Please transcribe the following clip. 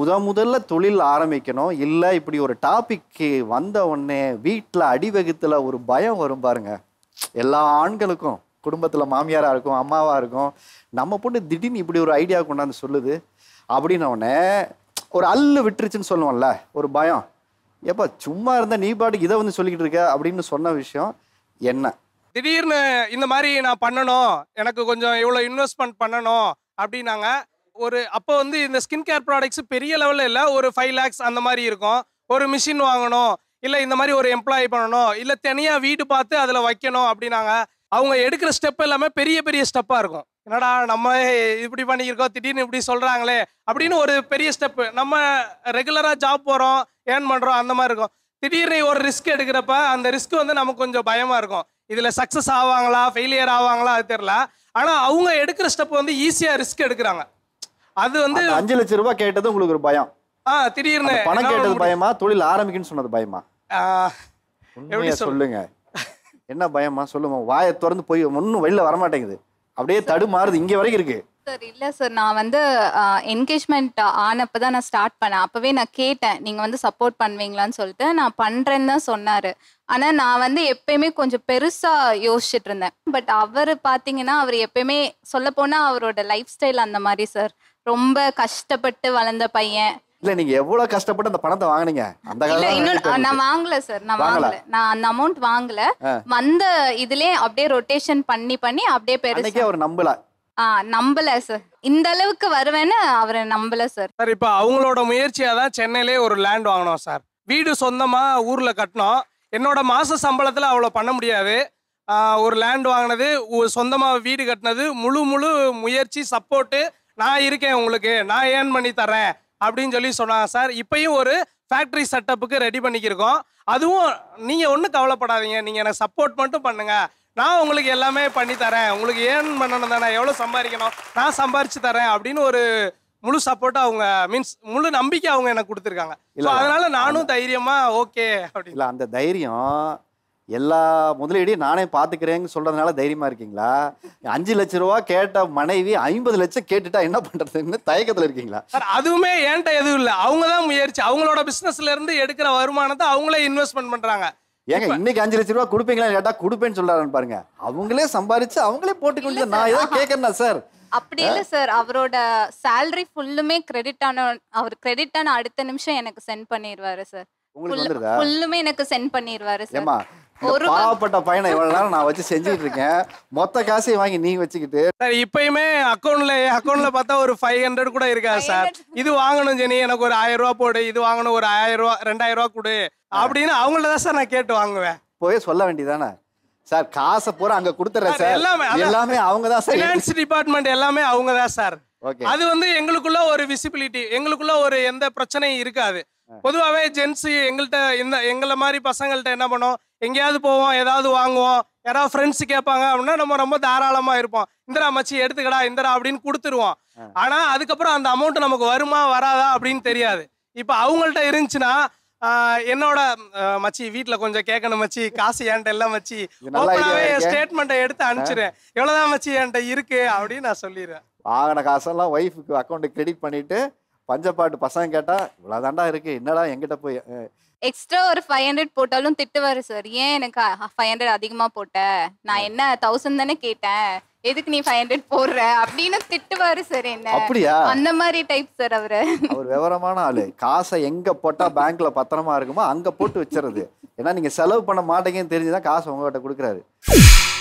முத முதல்ல தொழில் ஆரம்பிக்கணும் இல்லை இப்படி ஒரு டாபிக்கு வந்த உடனே வீட்டில் அடிவகுத்தில் ஒரு பயம் வரும் பாருங்க எல்லா ஆண்களுக்கும் குடும்பத்தில் மாமியாராக இருக்கும் அம்மாவாக இருக்கும் நம்ம பொண்ணு திடீர்னு இப்படி ஒரு ஐடியா கொண்டாந்து சொல்லுது அப்படின்னோடனே ஒரு அல்லு விட்டுருச்சுன்னு சொல்லுவோம்ல ஒரு பயம் எப்போ சும்மா இருந்தால் நீ பாட்டுக்கு இதை வந்து சொல்லிக்கிட்டு இருக்க அப்படின்னு சொன்ன விஷயம் என்ன திடீர்னு இந்த மாதிரி நான் பண்ணணும் எனக்கு கொஞ்சம் இவ்வளோ இன்வெஸ்ட்மெண்ட் பண்ணணும் அப்படின்னாங்க ஒரு அப்போ வந்து இந்த ஸ்கின் கேர் ப்ராடக்ட்ஸ் பெரிய லெவலில் இல்லை ஒரு ஃபைவ் லேக்ஸ் அந்த மாதிரி இருக்கும் ஒரு மிஷின் வாங்கணும் இல்லை இந்த மாதிரி ஒரு எம்ப்ளாயி பண்ணணும் இல்லை தனியாக வீடு பார்த்து அதில் வைக்கணும் அப்படின்னாங்க அவங்க எடுக்கிற ஸ்டெப் எல்லாமே பெரிய பெரிய ஸ்டெப்பாக இருக்கும் என்னடா நம்ம இப்படி பண்ணியிருக்கோம் திடீர்னு இப்படி சொல்கிறாங்களே அப்படின்னு ஒரு பெரிய ஸ்டெப்பு நம்ம ரெகுலராக ஜாப் போகிறோம் ஏர்ன் பண்ணுறோம் அந்த மாதிரி இருக்கும் திடீர்னு ஒரு ரிஸ்க் எடுக்கிறப்ப அந்த ரிஸ்க் வந்து நமக்கு கொஞ்சம் பயமாக இருக்கும் இதில் சக்ஸஸ் ஆவாங்களா ஃபெயிலியர் ஆவாங்களா அது தெரில ஆனால் அவங்க எடுக்கிற ஸ்டெப் வந்து ஈஸியாக ரிஸ்க் எடுக்கிறாங்க அது வந்து அஞ்சு லட்சம் ரூபாய் கேட்டது உங்களுக்கு ஒரு பயம் ஆ திடீர்னு பணம் கேட்டது பயமா தொழில் ஆரம்பிக்கணும்னு சொன்னது பயமா உண்மையா சொல்லுங்க என்ன பயமா சொல்லுமா வாயை திறந்து போய் ஒன்னும் வெளில வரமாட்டேங்குது அப்படியே தடுமாறுது இங்க வரைக்கும் இருக்கு சார் இல்ல சார் நான் வந்து என்கேஜ்மெண்ட் ஆனப்பதான் தான் நான் ஸ்டார்ட் பண்ணேன் அப்பவே நான் கேட்டேன் நீங்க வந்து சப்போர்ட் பண்ணுவீங்களான்னு சொல்லிட்டு நான் பண்றேன்னு தான் சொன்னாரு ஆனா நான் வந்து எப்பயுமே கொஞ்சம் பெருசா யோசிச்சுட்டு இருந்தேன் பட் அவர் பாத்தீங்கன்னா அவர் எப்பயுமே சொல்ல போனா அவரோட லைஃப் ஸ்டைல் அந்த மாதிரி சார் ரொம்ப கஷ்டப்பட்டு வளர்ந்த பையன் இல்ல நீங்க எவ்வளவு கஷ்டப்பட்டு அந்த பணத்தை வாங்குனீங்க அந்த இல்ல இன்னும் நான் வாங்கல சார் நான் வாங்கல நான் அந்த அமௌண்ட் வாங்கல வந்த இதுலயே அப்படியே ரொட்டேஷன் பண்ணி பண்ணி அப்படியே பெருசு அவர் நம்பல நம்பல சார் இந்த அளவுக்கு வருவேன்னு அவரை நம்பல சார் சார் இப்போ அவங்களோட முயற்சியா தான் சென்னையிலே ஒரு லேண்ட் வாங்கினோம் சார் வீடு சொந்தமா ஊர்ல கட்டினோம் என்னோட மாச சம்பளத்துல அவ்வளவு பண்ண முடியாது ஒரு லேண்ட் வாங்கினது சொந்தமா வீடு கட்டினது முழு முழு முயற்சி சப்போர்ட்டு நான் இருக்கேன் உங்களுக்கு நான் ஏர்ன் பண்ணி தரேன் அப்படின்னு சொல்லி சொன்னாங்க சார் இப்பயும் ஒரு ஃபேக்ட்ரி செட்டப்புக்கு ரெடி பண்ணிக்கிருக்கோம் அதுவும் நீங்கள் ஒன்றும் கவலைப்படாதீங்க நீங்கள் எனக்கு சப்போர்ட் மட்டும் பண்ணுங்கள் நான் உங்களுக்கு எல்லாமே பண்ணி தரேன் உங்களுக்கு ஏன் பண்ணணும் தானே எவ்வளோ சம்பாதிக்கணும் நான் சம்பாரிச்சு தரேன் அப்படின்னு ஒரு முழு சப்போர்ட் அவங்க மீன்ஸ் முழு நம்பிக்கை அவங்க எனக்கு கொடுத்துருக்காங்க அதனால நானும் தைரியமா ஓகே அப்படி இல்லை அந்த தைரியம் எல்லா முதலீடையும் நானே பார்த்துக்கிறேன்னு சொல்கிறதுனால தைரியமாக இருக்கீங்களா அஞ்சு லட்ச ரூபா கேட்ட மனைவி ஐம்பது லட்சம் கேட்டுட்டா என்ன பண்ணுறதுன்னு தயக்கத்தில் இருக்கீங்களா சார் அதுவுமே ஏன்ட்ட எதுவும் இல்லை அவங்க தான் முயற்சி அவங்களோட பிஸ்னஸ்லேருந்து எடுக்கிற வருமானத்தை அவங்களே இன்வெஸ்ட்மெண்ட் பண்ணுறாங்க ஏங்க இன்னைக்கு அஞ்சு லட்ச ரூபா கொடுப்பீங்களா கேட்டா கொடுப்பேன்னு சொல்றாரு பாருங்க அவங்களே சம்பாரிச்சு அவங்களே போட்டுக்கொண்டு நான் ஏதோ கேட்கறேன் சார் அப்படி இல்ல சார் அவரோட சேலரி ஃபுல்லுமே கிரெடிட் ஆன அவர் கிரெடிட் ஆன அடுத்த நிமிஷம் எனக்கு சென்ட் பண்ணிடுவாரு சார் ஃபுல்லுமே எனக்கு சென்ட் பண்ணிடுவாரு சார் ஒரு பாவப்பட்ட பையனை இவ்வளவு நேரம் நான் வச்சு செஞ்சுட்டு இருக்கேன் மொத்த காசையும் வாங்கி நீங்க வச்சுக்கிட்டு சார் இப்பயுமே அக்கௌண்ட்ல அக்கௌண்ட்ல பார்த்தா ஒரு ஃபைவ் ஹண்ட்ரட் கூட இருக்காது சார் இது வாங்கணும் ஜெனி எனக்கு ஒரு ஆயிரம் ரூபா போடு இது வாங்கணும் ஒரு ஆயிரம் ரூபா ரெண்டாயிரம் ரூபா கொடு அப்படின்னு அவங்கள தான் சார் நான் கேட்டு வாங்குவேன் போய் சொல்ல வேண்டியதானே சார் காசை பூரா அங்க கொடுத்துறேன் சார் எல்லாமே எல்லாமே அவங்க தான் சார் ஃபைனான்ஸ் டிபார்ட்மெண்ட் எல்லாமே அவங்க தான் சார் அது வந்து எங்களுக்குள்ள ஒரு விசிபிலிட்டி எங்களுக்குள்ள ஒரு எந்த பிரச்சனையும் இருக்காது பொதுவாகவே ஜென்ஸ் எங்கள்கிட்ட இந்த எங்களை மாதிரி பசங்கள்கிட்ட என்ன பண்ணோம் எங்கேயாவது போவோம் ஏதாவது வாங்குவோம் யாராவது ஃப்ரெண்ட்ஸ் கேட்பாங்க அப்படின்னா நம்ம ரொம்ப தாராளமா இருப்போம் இந்திரா மச்சி எடுத்துக்கடா இந்திரா அப்படின்னு கொடுத்துருவோம் ஆனா அதுக்கப்புறம் அந்த அமௌண்ட் நமக்கு வருமா வராதா அப்படின்னு தெரியாது இப்போ அவங்கள்ட்ட இருந்துச்சுன்னா என்னோட மச்சி வீட்டில் கொஞ்சம் கேட்கணும் மச்சி காசு என்கிட்ட எல்லாம் மச்சி ஸ்டேட்மெண்ட்டை எடுத்து அனுப்பிச்சிடுறேன் எவ்வளோதான் மச்சி என்கிட்ட இருக்கு அப்படின்னு நான் சொல்லிடுறேன் வாங்கின காசெல்லாம் ஒய்ஃபுக்கு அக்கௌண்ட் கிரெடிட் பண்ணிட்டு பஞ்சப்பாட்டு பசங்க கேட்டா இவ்வளவுதான்டா இருக்கு என்னடா எங்கிட்ட போய் எக்ஸ்ட்ரா ஒரு ஃபைவ் ஹண்ட்ரட் போட்டாலும் திட்டுவாரு சார் ஏன் எனக்கு ஃபைவ் ஹண்ட்ரட் அதிகமா போட்ட நான் என்ன தௌசண்ட் தானே கேட்டேன் எதுக்கு நீ ஃபைவ் ஹண்ட்ரட் போடுற அப்படின்னு திட்டுவாரு சார் என்ன அப்படியா அந்த மாதிரி டைப் சார் அவரு ஒரு விவரமான ஆளு காசை எங்க போட்டா பேங்க்ல பத்திரமா இருக்குமோ அங்க போட்டு வச்சிருது ஏன்னா நீங்க செலவு பண்ண மாட்டேங்கன்னு தெரிஞ்சுதான் காசு உங்ககிட்ட கொடுக்குறாரு